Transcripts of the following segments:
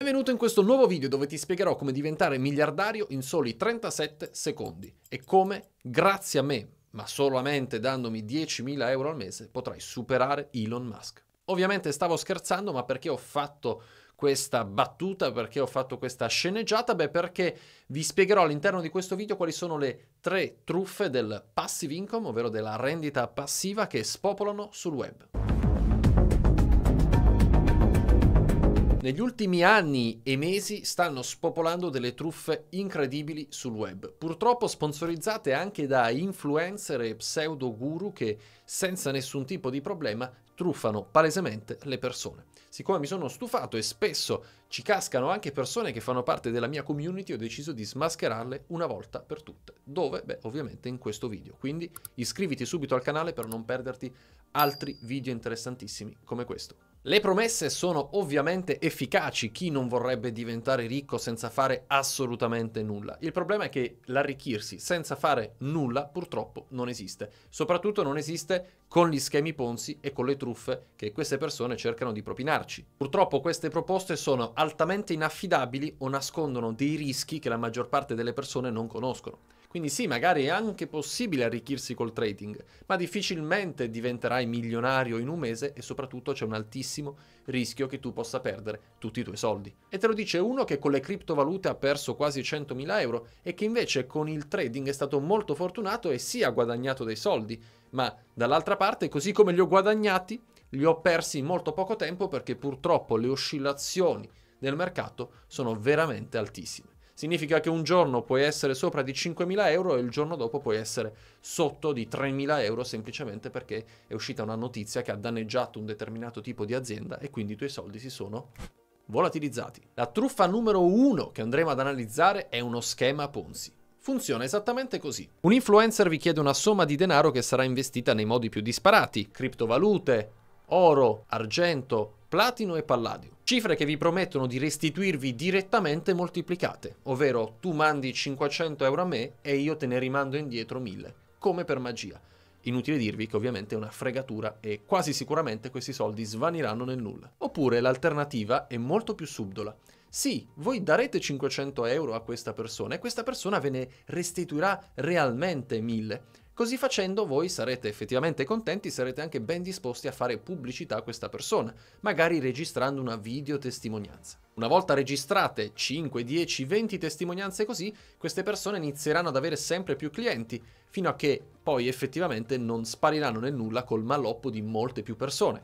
Benvenuto in questo nuovo video dove ti spiegherò come diventare miliardario in soli 37 secondi e come, grazie a me, ma solamente dandomi 10.000 euro al mese, potrai superare Elon Musk. Ovviamente stavo scherzando, ma perché ho fatto questa battuta, perché ho fatto questa sceneggiata? Beh, perché vi spiegherò all'interno di questo video quali sono le tre truffe del passive income, ovvero della rendita passiva che spopolano sul web. Negli ultimi anni e mesi stanno spopolando delle truffe incredibili sul web, purtroppo sponsorizzate anche da influencer e pseudo guru che senza nessun tipo di problema truffano palesemente le persone. Siccome mi sono stufato e spesso ci cascano anche persone che fanno parte della mia community, ho deciso di smascherarle una volta per tutte. Dove? Beh, ovviamente in questo video. Quindi iscriviti subito al canale per non perderti altri video interessantissimi come questo. Le promesse sono ovviamente efficaci, chi non vorrebbe diventare ricco senza fare assolutamente nulla. Il problema è che l'arricchirsi senza fare nulla purtroppo non esiste, soprattutto non esiste con gli schemi Ponzi e con le truffe che queste persone cercano di propinarci. Purtroppo queste proposte sono altamente inaffidabili o nascondono dei rischi che la maggior parte delle persone non conoscono. Quindi sì, magari è anche possibile arricchirsi col trading, ma difficilmente diventerai milionario in un mese e soprattutto c'è un altissimo rischio che tu possa perdere tutti i tuoi soldi. E te lo dice uno che con le criptovalute ha perso quasi 100.000 euro e che invece con il trading è stato molto fortunato e sì ha guadagnato dei soldi, ma dall'altra parte così come li ho guadagnati li ho persi in molto poco tempo perché purtroppo le oscillazioni del mercato sono veramente altissime. Significa che un giorno puoi essere sopra di 5.000 euro e il giorno dopo puoi essere sotto di 3.000 euro semplicemente perché è uscita una notizia che ha danneggiato un determinato tipo di azienda e quindi i tuoi soldi si sono volatilizzati. La truffa numero uno che andremo ad analizzare è uno schema Ponzi. Funziona esattamente così. Un influencer vi chiede una somma di denaro che sarà investita nei modi più disparati, criptovalute, oro, argento, platino e palladio. Cifre che vi promettono di restituirvi direttamente moltiplicate, ovvero tu mandi 500 euro a me e io te ne rimando indietro 1000, come per magia. Inutile dirvi che ovviamente è una fregatura e quasi sicuramente questi soldi svaniranno nel nulla. Oppure l'alternativa è molto più subdola. Sì, voi darete 500 euro a questa persona e questa persona ve ne restituirà realmente 1000 Così facendo voi sarete effettivamente contenti, sarete anche ben disposti a fare pubblicità a questa persona, magari registrando una videotestimonianza. Una volta registrate 5, 10, 20 testimonianze così, queste persone inizieranno ad avere sempre più clienti, fino a che poi effettivamente non spariranno nel nulla col maloppo di molte più persone.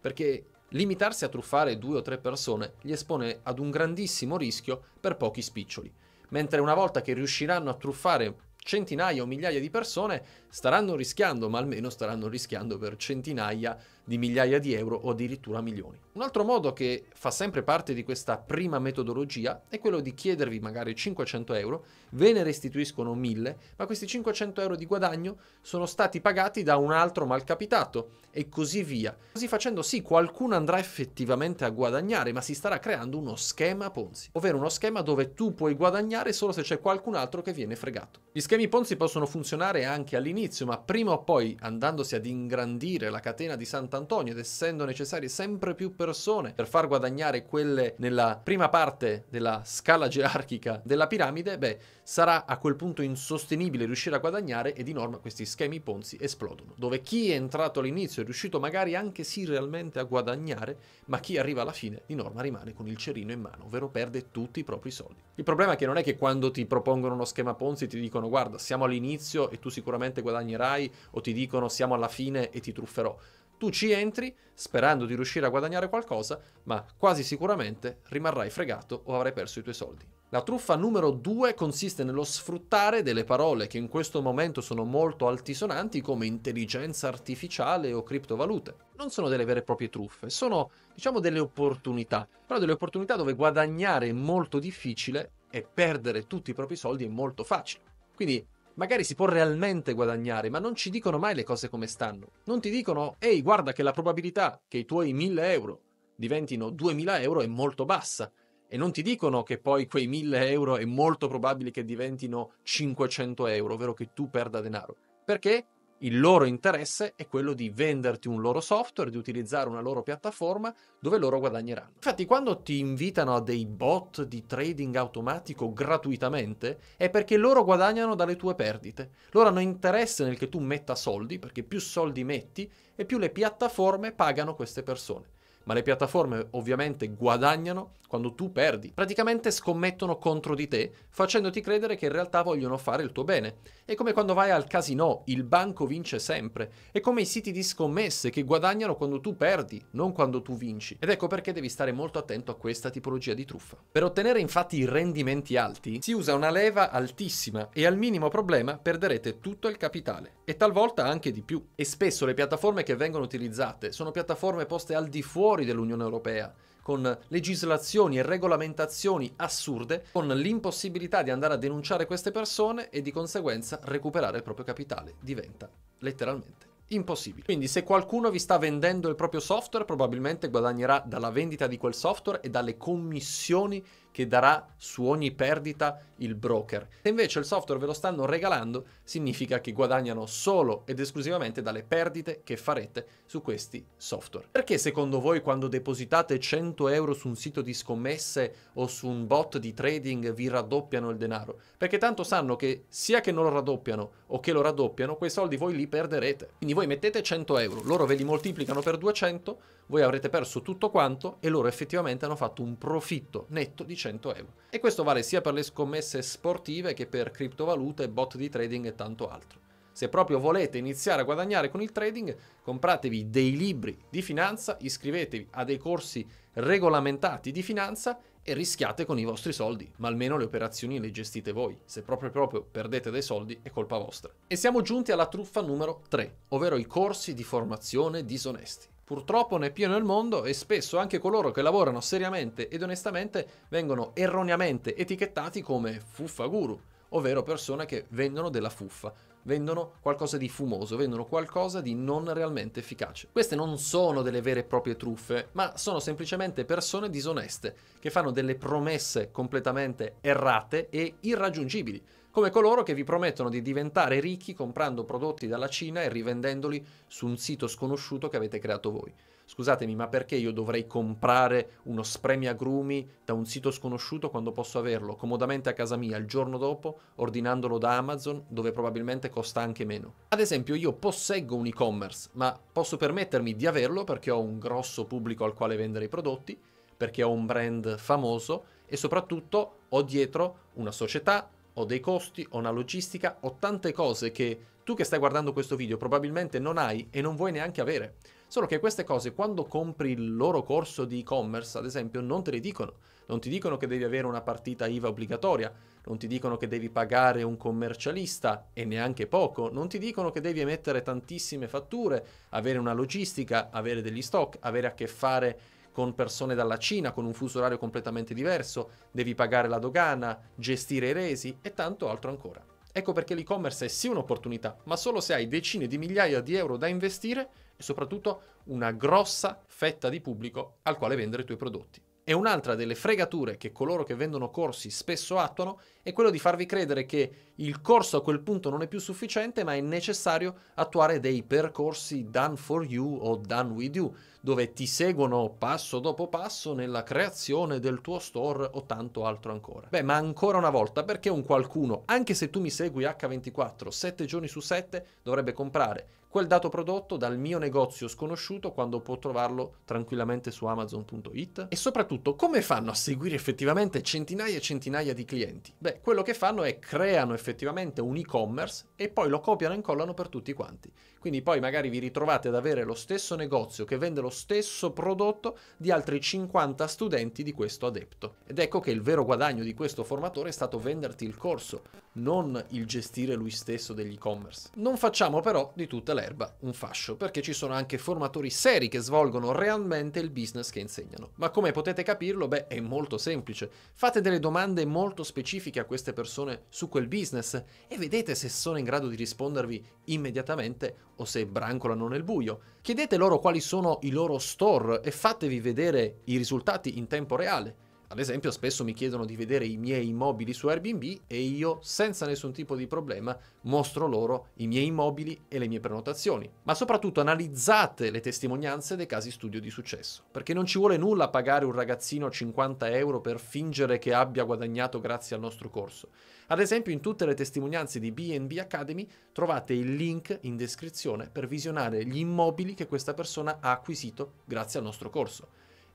Perché limitarsi a truffare due o tre persone li espone ad un grandissimo rischio per pochi spiccioli mentre una volta che riusciranno a truffare centinaia o migliaia di persone Staranno rischiando, ma almeno staranno rischiando per centinaia di migliaia di euro o addirittura milioni. Un altro modo che fa sempre parte di questa prima metodologia è quello di chiedervi magari 500 euro, ve ne restituiscono 1000, ma questi 500 euro di guadagno sono stati pagati da un altro malcapitato e così via. Così facendo sì, qualcuno andrà effettivamente a guadagnare, ma si starà creando uno schema Ponzi, ovvero uno schema dove tu puoi guadagnare solo se c'è qualcun altro che viene fregato. Gli schemi Ponzi possono funzionare anche all'inizio all'inizio, ma prima o poi andandosi ad ingrandire la catena di Sant'Antonio ed essendo necessarie sempre più persone per far guadagnare quelle nella prima parte della scala gerarchica della piramide, beh, sarà a quel punto insostenibile riuscire a guadagnare e di norma questi schemi ponzi esplodono, dove chi è entrato all'inizio è riuscito magari anche sì realmente a guadagnare, ma chi arriva alla fine di norma rimane con il cerino in mano, ovvero perde tutti i propri soldi. Il problema è che non è che quando ti propongono uno schema ponzi ti dicono guarda, siamo all'inizio e tu sicuramente guadagnerai o ti dicono siamo alla fine e ti trufferò. Tu ci entri sperando di riuscire a guadagnare qualcosa, ma quasi sicuramente rimarrai fregato o avrai perso i tuoi soldi. La truffa numero due consiste nello sfruttare delle parole che in questo momento sono molto altisonanti come intelligenza artificiale o criptovalute. Non sono delle vere e proprie truffe, sono diciamo delle opportunità, però delle opportunità dove guadagnare è molto difficile e perdere tutti i propri soldi è molto facile. Quindi magari si può realmente guadagnare, ma non ci dicono mai le cose come stanno. Non ti dicono, ehi, guarda che la probabilità che i tuoi 1000 euro diventino 2000 euro è molto bassa. E non ti dicono che poi quei 1000 euro è molto probabile che diventino 500 euro, ovvero che tu perda denaro. Perché? il loro interesse è quello di venderti un loro software, di utilizzare una loro piattaforma dove loro guadagneranno. Infatti quando ti invitano a dei bot di trading automatico gratuitamente è perché loro guadagnano dalle tue perdite. Loro hanno interesse nel che tu metta soldi perché più soldi metti e più le piattaforme pagano queste persone ma le piattaforme ovviamente guadagnano quando tu perdi. Praticamente scommettono contro di te, facendoti credere che in realtà vogliono fare il tuo bene. È come quando vai al casino, il banco vince sempre. È come i siti di scommesse che guadagnano quando tu perdi, non quando tu vinci. Ed ecco perché devi stare molto attento a questa tipologia di truffa. Per ottenere infatti i rendimenti alti, si usa una leva altissima e al minimo problema perderete tutto il capitale, e talvolta anche di più. E spesso le piattaforme che vengono utilizzate sono piattaforme poste al di fuori fuori dell'Unione Europea, con legislazioni e regolamentazioni assurde, con l'impossibilità di andare a denunciare queste persone e di conseguenza recuperare il proprio capitale. Diventa letteralmente impossibile. Quindi se qualcuno vi sta vendendo il proprio software, probabilmente guadagnerà dalla vendita di quel software e dalle commissioni che darà su ogni perdita il broker. Se invece il software ve lo stanno regalando, significa che guadagnano solo ed esclusivamente dalle perdite che farete su questi software. Perché secondo voi quando depositate 100 euro su un sito di scommesse o su un bot di trading vi raddoppiano il denaro? Perché tanto sanno che sia che non lo raddoppiano o che lo raddoppiano, quei soldi voi li perderete. Quindi voi mettete 100 euro, loro ve li moltiplicano per 200, voi avrete perso tutto quanto e loro effettivamente hanno fatto un profitto netto di 100 100 euro. E questo vale sia per le scommesse sportive che per criptovalute, bot di trading e tanto altro. Se proprio volete iniziare a guadagnare con il trading, compratevi dei libri di finanza, iscrivetevi a dei corsi regolamentati di finanza e rischiate con i vostri soldi, ma almeno le operazioni le gestite voi. Se proprio proprio perdete dei soldi è colpa vostra. E siamo giunti alla truffa numero 3, ovvero i corsi di formazione disonesti. Purtroppo ne è pieno il mondo e spesso anche coloro che lavorano seriamente ed onestamente vengono erroneamente etichettati come fuffaguru, ovvero persone che vendono della fuffa, vendono qualcosa di fumoso, vendono qualcosa di non realmente efficace. Queste non sono delle vere e proprie truffe, ma sono semplicemente persone disoneste che fanno delle promesse completamente errate e irraggiungibili come coloro che vi promettono di diventare ricchi comprando prodotti dalla Cina e rivendendoli su un sito sconosciuto che avete creato voi. Scusatemi, ma perché io dovrei comprare uno agrumi da un sito sconosciuto quando posso averlo comodamente a casa mia il giorno dopo, ordinandolo da Amazon, dove probabilmente costa anche meno? Ad esempio, io posseggo un e-commerce, ma posso permettermi di averlo perché ho un grosso pubblico al quale vendere i prodotti, perché ho un brand famoso e soprattutto ho dietro una società, ho dei costi, ho una logistica, ho tante cose che tu che stai guardando questo video probabilmente non hai e non vuoi neanche avere. Solo che queste cose quando compri il loro corso di e-commerce, ad esempio, non te le dicono. Non ti dicono che devi avere una partita IVA obbligatoria, non ti dicono che devi pagare un commercialista e neanche poco, non ti dicono che devi emettere tantissime fatture, avere una logistica, avere degli stock, avere a che fare con persone dalla Cina, con un fuso orario completamente diverso, devi pagare la dogana, gestire i resi e tanto altro ancora. Ecco perché l'e-commerce è sì un'opportunità, ma solo se hai decine di migliaia di euro da investire e soprattutto una grossa fetta di pubblico al quale vendere i tuoi prodotti. E un'altra delle fregature che coloro che vendono corsi spesso attuano è quello di farvi credere che il corso a quel punto non è più sufficiente, ma è necessario attuare dei percorsi done for you o done with you, dove ti seguono passo dopo passo nella creazione del tuo store o tanto altro ancora. Beh, ma ancora una volta, perché un qualcuno, anche se tu mi segui H24 7 giorni su 7, dovrebbe comprare quel dato prodotto dal mio negozio sconosciuto quando può trovarlo tranquillamente su amazon.it? E soprattutto, come fanno a seguire effettivamente centinaia e centinaia di clienti? Beh, quello che fanno è creano effettivamente un e-commerce e poi lo copiano e incollano per tutti quanti. Quindi poi magari vi ritrovate ad avere lo stesso negozio che vende lo stesso prodotto di altri 50 studenti di questo adepto. Ed ecco che il vero guadagno di questo formatore è stato venderti il corso, non il gestire lui stesso degli e-commerce. Non facciamo però di tutte le l'erba un fascio, perché ci sono anche formatori seri che svolgono realmente il business che insegnano. Ma come potete capirlo? Beh, è molto semplice. Fate delle domande molto specifiche a queste persone su quel business e vedete se sono in grado di rispondervi immediatamente o se brancolano nel buio. Chiedete loro quali sono i loro store e fatevi vedere i risultati in tempo reale. Ad esempio, spesso mi chiedono di vedere i miei immobili su Airbnb e io, senza nessun tipo di problema, mostro loro i miei immobili e le mie prenotazioni. Ma soprattutto analizzate le testimonianze dei casi studio di successo, perché non ci vuole nulla pagare un ragazzino 50 euro per fingere che abbia guadagnato grazie al nostro corso. Ad esempio, in tutte le testimonianze di BNB Academy trovate il link in descrizione per visionare gli immobili che questa persona ha acquisito grazie al nostro corso.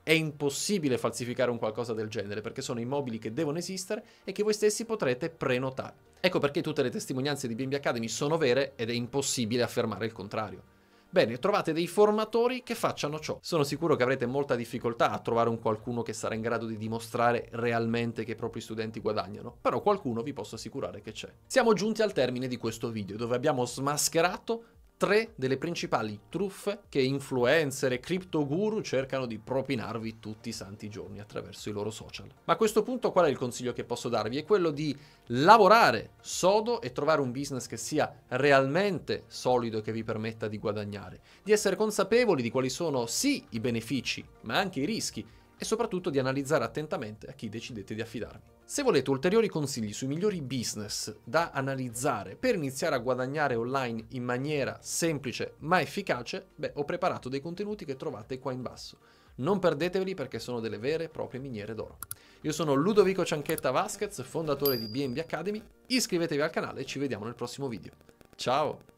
È impossibile falsificare un qualcosa del genere perché sono immobili che devono esistere e che voi stessi potrete prenotare. Ecco perché tutte le testimonianze di BNB Academy sono vere ed è impossibile affermare il contrario. Bene, trovate dei formatori che facciano ciò. Sono sicuro che avrete molta difficoltà a trovare un qualcuno che sarà in grado di dimostrare realmente che i propri studenti guadagnano, però qualcuno vi posso assicurare che c'è. Siamo giunti al termine di questo video dove abbiamo smascherato tre delle principali truffe che influencer e crypto guru cercano di propinarvi tutti i santi giorni attraverso i loro social. Ma a questo punto qual è il consiglio che posso darvi? È quello di lavorare sodo e trovare un business che sia realmente solido e che vi permetta di guadagnare, di essere consapevoli di quali sono sì i benefici, ma anche i rischi e soprattutto di analizzare attentamente a chi decidete di affidarvi. Se volete ulteriori consigli sui migliori business da analizzare per iniziare a guadagnare online in maniera semplice ma efficace, beh, ho preparato dei contenuti che trovate qua in basso. Non perdeteveli perché sono delle vere e proprie miniere d'oro. Io sono Ludovico Cianchetta Vasquez, fondatore di BNB Academy. Iscrivetevi al canale e ci vediamo nel prossimo video. Ciao!